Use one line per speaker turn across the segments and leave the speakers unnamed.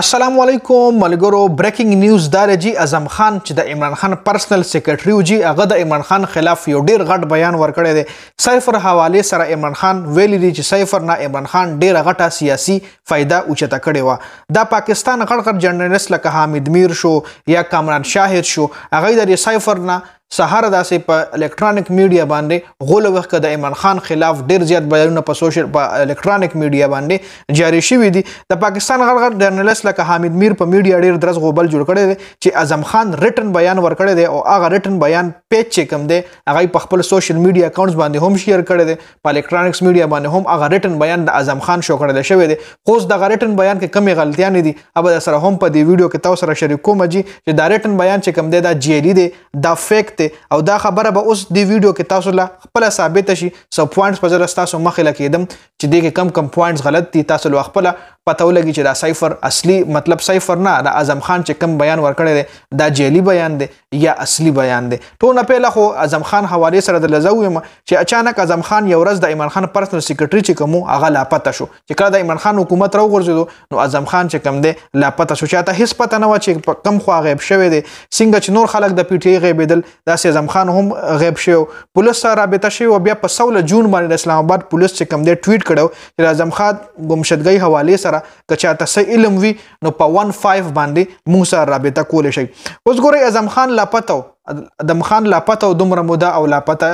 السلام علیکم ملګرو بریکینګ نیوز دار جی اعظم خان چې د عمران خان پرسنل سیکریټری جی هغه د عمران خان خلاف یو ډیر غټ بیان ورکړی دی سیفر حواله سره عمران خان ویلی دی چې سیفر نه عمران خان ډیر غټه سیاسي فایده اوچته کړې و د پاکستان غړ غړ جرنالست لکه حامد میر شو یا کامران شاهد شو هغه د سیفر نه سهار داسې په الیکټرانیک میډیا باندې غول وخت د ایمان خان خلاف ډیر زیات بیانونه په سوشل په الیکټرانیک میډیا باندې جاری شوی دي د پاکستان غړغړ جرنالست لکه حامد میر په میډیا ډیر درز غوبل جوړ کړی دی چې اعظم خان ریټن بیان ورکړی دی او هغه ریټن بیان پیج چې کوم دی هغه په خپل سوشل میډیا اکاونټس باندې هم شیر کړی دی په الیکټرانیکس میډیا باندې هم هغه ریټن بیان د اعظم خان شو کړل شوی دی خو د ریټن بیان کې کمی غلطیاں دي اوب سره هم په دې ویډیو کې تاسو سره شریک کوم چې دا ریټن بیان چې کوم دی دا جیری e دی دا فیک ته او دا خبره به اوس دی ویډیو کې تاسو له خپل ثابت شي سب پوینټس په ځل تاسو مخې لکېدم چې دغه کم کم پوینټس غلط دي تاسو له خپل پته ولګي چې دا صفر اصلي مطلب صفر نه دا اعظم خان چې کم بیان ورکړی دی دا جعلي بیان دی یا اصلي بیان دی ټونه پیله خو اعظم خان حواله سره د لزویم چې اچانک اعظم خان یو ورځ د ایمان خان پرسنل سیکریټري چې کوم هغه لاپته شو چې کله د ایمان خان حکومت راوغورځیدو نو اعظم خان چې کم دی لاپته شو چاته هیڅ پته نه و چې کم خو غیب شوی دی څنګه چې نور خلک د پی ټی غیبیدل داسې اعظم خان هم غیب شو پولیس سره رابطه شوی او بیا په 16 جون باندې اسلام آباد پولیس چې کم دی ټویټ کړو چې اعظم خان گمشدګۍ حواله سره که چا ته څه علم وي نو په 15 باندې موږ سره رابطه کول شي اوس ګورئ اعظم خان لاپتو اعظم خان لاپتو دومره موده او لاپته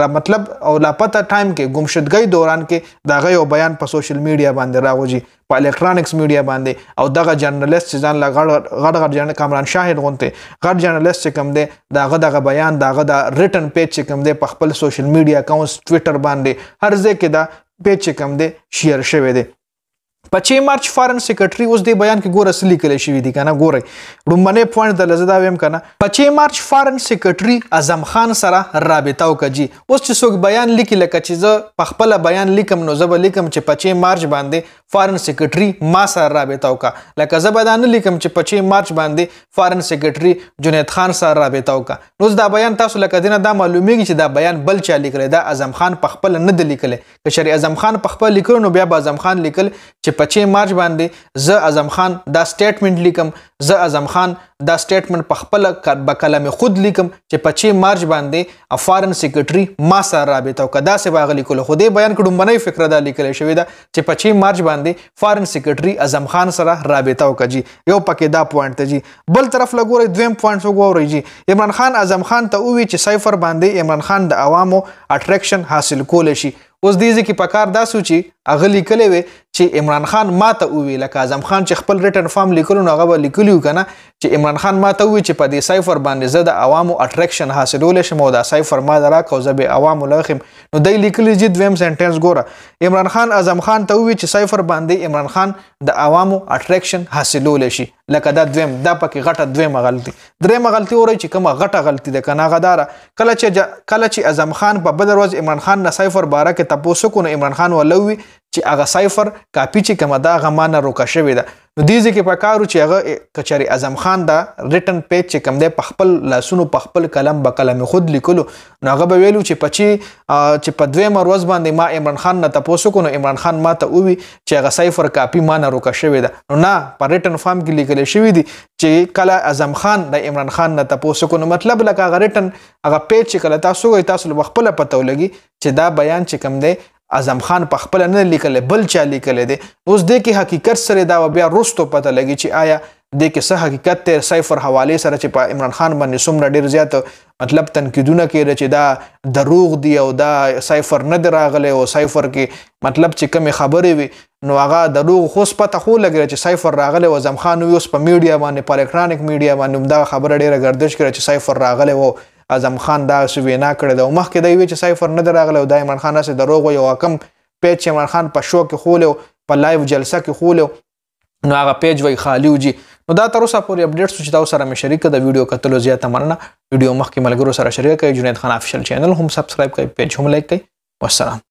را مطلب او لاپتا ټایم کې گمشدګۍ دوران کې دا غي او بیان په سوشل میډیا باندې راوځي په الکترونکس میډیا باندې او دغه جرنالیست ځان لا غړ غړ غړ جن کامران شاهد غونته غړ جرنالیست چې کوم دی دا غ دغه بیان دا غ د ریټن پیج چې کوم دی په خپل سوشل میډیا اکاونټس ټوئیټر باندې هر ځای کې دا پیج چې کوم دی شیر شوی دی 5 مارچ فارن سیکرټري اوس د بیان کې ګور اصلي کلی شوی دی کنه ګوري لومړنۍ پوینټ د لزدا ویم کنه 5 مارچ فارن سیکرټري اعظم خان سره رابطه وکړي اوس چې څوک بیان لیکي لکه چې زه په خپل بیان لیکم نو زه به لیکم چې 5 مارچ باندې فارن سیکرټري ما سره رابطه وکړه لکه زه به دا نه لیکم چې په 6 مارچ باندې فارن سیکرټري جنید خان سره رابطه وکړه نو دا بیان تاسو لکه دینه دا معلومیږي چې دا بیان بل چا لیکلی دا اعظم خان په خپل نه دی لیکلی که شری اعظم خان په خپل لیکلو نو بیا به اعظم خان لیکل چې په 6 مارچ باندې زه اعظم خان دا سټیټمنټ لیکم زه اعظم خان دا سټیټمنټ په خپل به کلمه خود لیکم چې په 6 مارچ باندې فارن سیکرټري ما سره رابطه وکړه دا څه باغ لیکل خو دې بیان کډم بنې فکر دا لیکل شوی دا چې په 6 مارچ باندې باندې فارن سیکرټري اعظم خان سره رابطه وکړي یو پکې دا پوینټ ته جی بل طرف لګوري دویم پوینټ وګوري جی عمران خان اعظم خان ته ووی چې سایفر باندې عمران خان د عوامو اټریکشن حاصل کول شي اوس دې ځکه په کار داسو چې هغه لیکلې وي چې عمران خان ماته وی لکه اعظم خان چې خپل ریټن فارم لیکلو نو هغه لیکلیو کنه چې عمران خان ماته وی چې په دې سایفر باندې زه د عوامو اټریکشن حاصلول شم او دا سایفر ما درا کوزه به عوامو لخم نو دای لیکلی چې دویم سنټنس ګوره عمران خان اعظم خان ته وی چې سایفر باندې عمران خان د عوامو اټریکشن حاصلول شي لکه دا دویم دا پکې غټه دویمه غلطي درېمه غلطي اوري چې کومه غټه غلطي ده کنه غدار کله چې کله چې اعظم خان په بدر ورځ عمران خان نه صفر 12 کې تاسو کو نو عمران خان ولوي چې هغه سایفر کاپی چې کومه دا غمانه روکه شوې ده نو دې ځکه په کارو چې هغه کچاري اعظم خان دا ریټن پیج چې کوم دی په خپل لاسونو په خپل قلم به قلم خود لیکلو نو هغه به ویلو چې پچی چې په دوی مروز باندې ما عمران خان نه تاسو کو نو عمران خان ما ته وی چې هغه سایفر کاپی ما نه روکه شوې ده نو نه په ریټن فارم کې لیکل شوې دي چې کله اعظم خان د عمران خان نه تاسو کو نو مطلب لکه هغه ریټن هغه پیج چې کله تاسو غوي تاسو خپل پته ولګي چې دا بیان چې کوم دی اعظم خان په خپل نه لیکل بل چا لیکل دي اوس د کې حقیقت سره دا بیا رستو پته لګي چې آیا د کې څه حقیقت ته صفر حواله سره چې په عمران خان باندې سمره ډیر زیات مطلب تنقیدونه کوي چې دا دروغ دی او دا صفر نه دراغله او صفر کې مطلب چې کمی خبرې وي نو هغه دروغ خو پته خو لګره چې صفر راغله او زم خان وي اوس په میډیا باندې په الکترونیک میډیا باندې دا خبره ډیره گردش کوي چې صفر راغله او اعظم خان دا څه وینا کړې ده او مخکې دی وی چې سایفر نه دراغله او دایمن خان سره دروغ یو کم پیج چې عمران خان په شو کې خولو په لایو جلسه کې خولو نو هغه پیج وای خالی وجي نو دا تر اوسه پورې اپډیټس چې تاسو سره مې شریک د ویډیو کتلو زیاته مننه ویډیو مخکې ملګرو سره شریک کړئ جنید خان افیشل چینل هم سبسکرایب کړئ پیج هم لایک کړئ والسلام